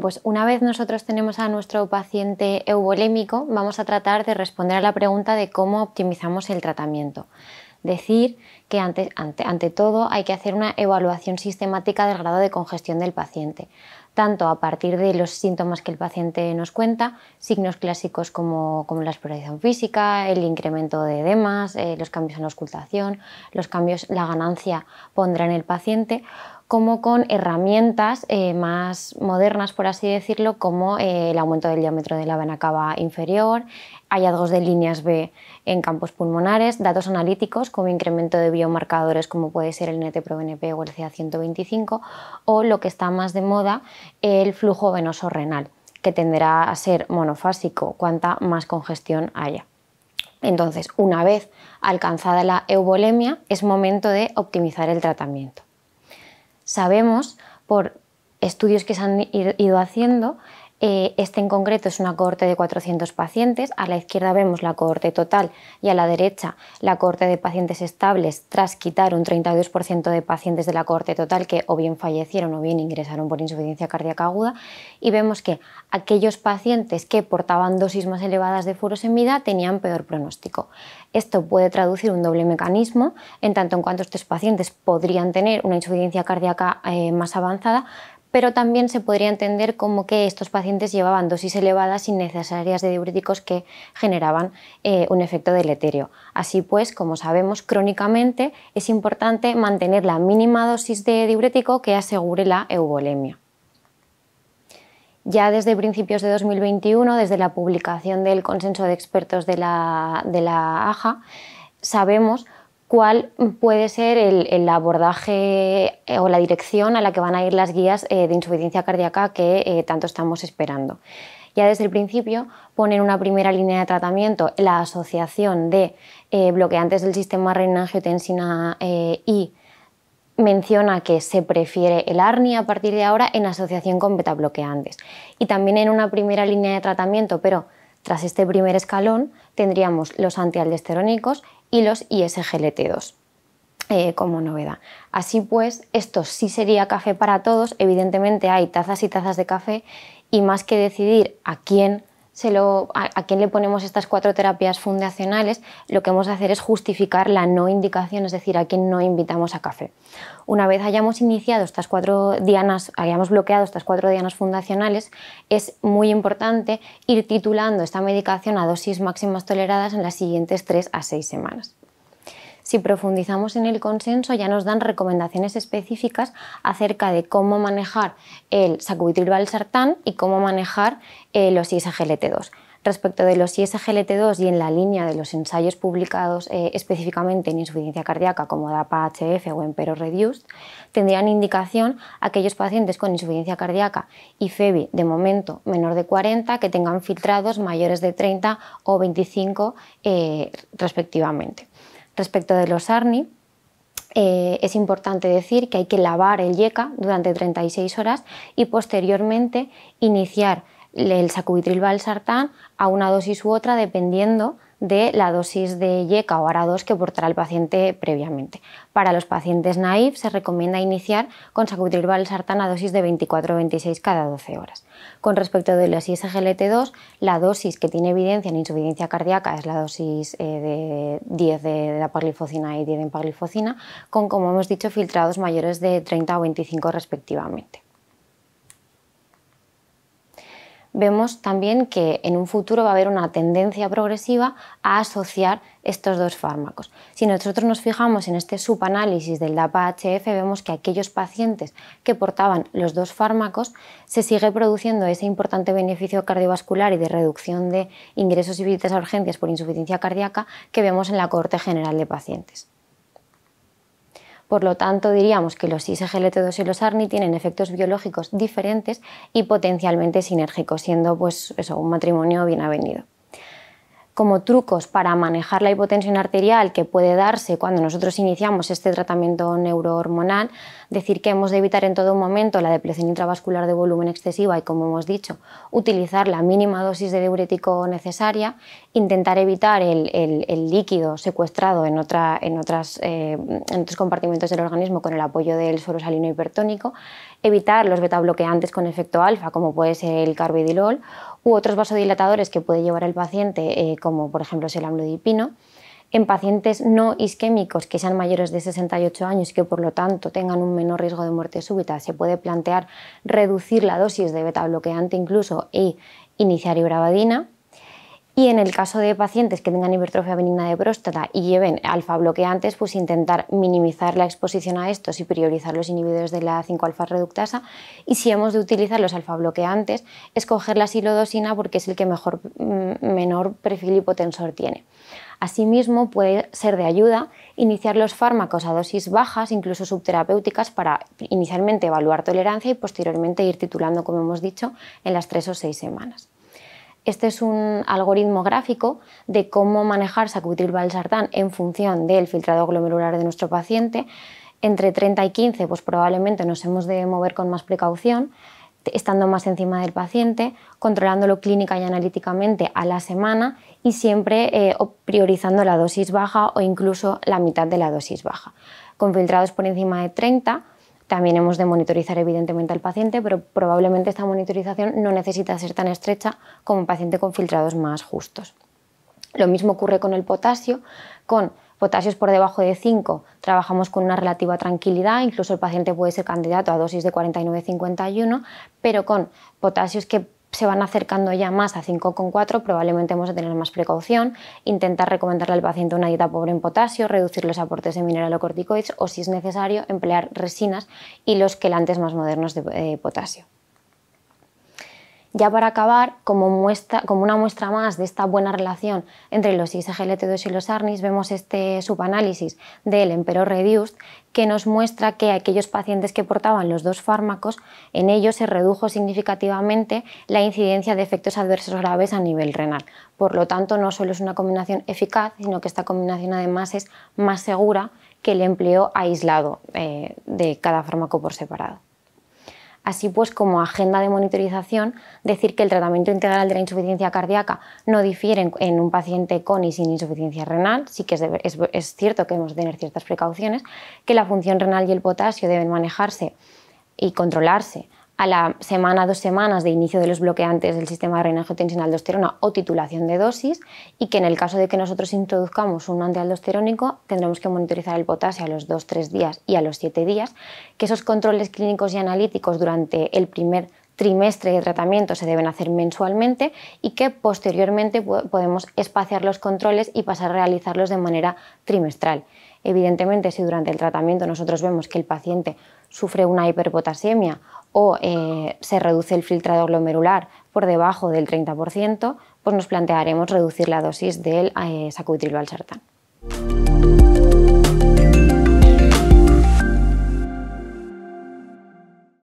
pues una vez nosotros tenemos a nuestro paciente eubolémico, vamos a tratar de responder a la pregunta de cómo optimizamos el tratamiento. Decir que ante, todo hay que hacer una evaluación sistemática del grado de congestión del paciente tanto a partir de los síntomas que el paciente nos cuenta, signos clásicos como, la exploración física, el incremento de edemas, eh, los cambios en la auscultación, los cambios, la ganancia pondrá en el paciente, como con herramientas eh, más modernas, por así decirlo, como eh, el aumento del diámetro de la vena cava inferior, hallazgos de líneas B en campos pulmonares, datos analíticos como incremento de biomarcadores como puede ser el NT-proBNP o el CA125 o lo que está más de moda, el flujo venoso renal, que tenderá a ser monofásico cuanta más congestión haya. Entonces, una vez alcanzada la eubolemia, es momento de optimizar el tratamiento sabemos por estudios que se han ido haciendo eh, este en concreto es una cohorte de 400 pacientes. A la izquierda vemos la cohorte total y a la derecha la cohorte de pacientes estables tras quitar un 32% de pacientes de la cohorte total que o bien fallecieron o bien ingresaron por insuficiencia cardíaca aguda. Y vemos que aquellos pacientes que portaban dosis más elevadas de furosemida tenían peor pronóstico. Esto puede traducir un doble mecanismo en tanto en cuanto estos pacientes podrían tener una insuficiencia cardíaca eh, más avanzada, pero también se podría entender como que estos pacientes llevaban dosis elevadas innecesarias de diuréticos que generaban eh, un efecto deleterio. Así pues, como sabemos, crónicamente es importante mantener la mínima dosis de diurético que asegure la euvolemia. Ya desde principios de 2021, desde la publicación del Consenso de Expertos de la, de la AJA, sabemos cuál puede ser el, abordaje eh, o la dirección a la que van a ir las guías eh, de insuficiencia cardíaca que eh, tanto estamos esperando. Ya desde el principio en una primera línea de tratamiento la asociación de bloqueantes del sistema renina-angiotensina y menciona que se prefiere el ARNI a partir de ahora en asociación con beta bloqueantes. Y también en una primera línea de tratamiento, pero tras este primer escalón tendríamos los antialdesterónicos y los ISGLT2 eh, como novedad. Así pues, esto sí sería café para todos. Evidentemente hay tazas y tazas de café y más que decidir a quién a, quién le ponemos estas cuatro terapias fundacionales, lo que vamos a hacer es justificar la no indicación, es decir, a quién no invitamos a café. Una vez hayamos iniciado estas cuatro dianas, hayamos bloqueado estas cuatro dianas fundacionales, es muy importante ir titulando esta medicación a dosis máximas toleradas en las siguientes tres a seis semanas. Si profundizamos en el consenso, ya nos dan recomendaciones específicas acerca de cómo manejar el sacubitril/valsartán y cómo manejar eh, los ISGLT2. Respecto de los ISGLT2 y en la línea de los ensayos publicados eh, específicamente en insuficiencia cardíaca como DAPA-HF o Empero Reduced, tendrían indicación aquellos pacientes con insuficiencia cardíaca y FEBI de momento menor de 40 que tengan filtrados mayores de 30 o 25 eh, respectivamente. Respecto de los arni eh, es importante decir que hay que lavar el yeca durante 36 horas y posteriormente iniciar el sacubitril sartán a una dosis u otra dependiendo de la dosis de IECA o ARA2 que aportará el paciente previamente. Para los pacientes naivos se recomienda iniciar con sacubitril valsartán a dosis de 24 o 26 cada 12 horas. Con respecto de los ISGLT2, la dosis que tiene evidencia en insuficiencia cardíaca es la dosis eh, de 10 de paglifocina y 10 de empaglifocina con, como hemos dicho, filtrados mayores de 30 o 25 respectivamente vemos también que en un futuro va a haber una tendencia progresiva a asociar estos dos fármacos. Si nosotros nos fijamos en este subanálisis del DAPA-HF, vemos que aquellos pacientes que portaban los dos fármacos se sigue produciendo ese importante beneficio cardiovascular y de reducción de ingresos y visitas a urgencias por insuficiencia cardíaca que vemos en la corte general de pacientes. Por lo tanto, diríamos que los ISGLT2 y los ARNI tienen efectos biológicos diferentes y potencialmente sinérgicos, siendo pues un matrimonio bien avenido como trucos para manejar la hipotensión arterial que puede darse cuando nosotros iniciamos este tratamiento neurohormonal, decir que hemos de evitar en todo momento la depresión intravascular de volumen excesiva y, como hemos dicho, utilizar la mínima dosis de diurético necesaria, intentar evitar el, líquido secuestrado en, en, eh, en otros compartimentos del organismo con el apoyo del suero salino hipertónico, evitar los betabloqueantes con efecto alfa, como puede ser el carbidilol, u otros vasodilatadores que puede llevar el paciente, eh, como por ejemplo es el amlodipino. En pacientes no isquémicos que sean mayores de 68 años y que por lo tanto tengan un menor riesgo de muerte súbita, se puede plantear reducir la dosis de betabloqueante incluso e iniciar ibravadina. Y en el caso de pacientes que tengan hipertrofia benigna de próstata y lleven alfa bloqueantes, pues intentar minimizar la exposición a estos y priorizar los inhibidores de la 5-alfa reductasa. Y si hemos de utilizar los alfa bloqueantes, escoger la silodosina porque es el que mejor, mm, menor perfil hipotensor tiene. Asimismo, puede ser de ayuda iniciar los fármacos a dosis bajas, incluso subterapéuticas, para inicialmente evaluar tolerancia y posteriormente ir titulando, como hemos dicho, en las tres o seis semanas. Este es un algoritmo gráfico de cómo manejar sacubitril valsartán en función del filtrado glomerular de nuestro paciente. Entre 30 y 15, pues probablemente nos hemos de mover con más precaución, estando más encima del paciente, controlándolo clínica y analíticamente a la semana y siempre eh, priorizando la dosis baja o incluso la mitad de la dosis baja. Con filtrados por encima de 30, también hemos de monitorizar evidentemente al paciente, pero probablemente esta monitorización no necesita ser tan estrecha como un paciente con filtrados más justos. Lo mismo ocurre con el potasio, con potasios por debajo de 5 trabajamos con una relativa tranquilidad, incluso el paciente puede ser candidato a dosis de 49-51, pero con potasios que se van acercando ya más a 5,4, probablemente hemos de tener más precaución, intentar recomendarle al paciente una dieta pobre en potasio, reducir los aportes de mineralocorticoides o, si es necesario, emplear resinas y los quelantes más modernos de eh, potasio. Ya para acabar, como, una muestra más de esta buena relación entre los ISGLT2 y los ARNIs, vemos este subanálisis del Empero Reduced que nos muestra que aquellos pacientes que portaban los dos fármacos, en ellos se redujo significativamente la incidencia de efectos adversos graves a nivel renal. Por lo tanto, no solo es una combinación eficaz, sino que esta combinación además es más segura que el empleo aislado eh, de cada fármaco por separado. Así pues, como agenda de monitorización, decir que el tratamiento integral de la insuficiencia cardíaca no difiere en, un paciente con y sin insuficiencia renal, sí que es, es cierto que debemos tener ciertas precauciones, que la función renal y el potasio deben manejarse y controlarse a la semana, dos semanas de inicio de los bloqueantes del sistema de renaje tensión aldosterona o titulación de dosis y que en el caso de que nosotros introduzcamos un antialdosterónico tendremos que monitorizar el potasio a los 2 tres días y a los siete días, que esos controles clínicos y analíticos durante el primer trimestre de tratamiento se deben hacer mensualmente y que posteriormente podemos espaciar los controles y pasar a realizarlos de manera trimestral. Evidentemente, si durante el tratamiento nosotros vemos que el paciente sufre una hiperpotasemia o eh, se reduce el filtrado glomerular por debajo del 30%, pues nos plantearemos reducir la dosis del eh, al sartán.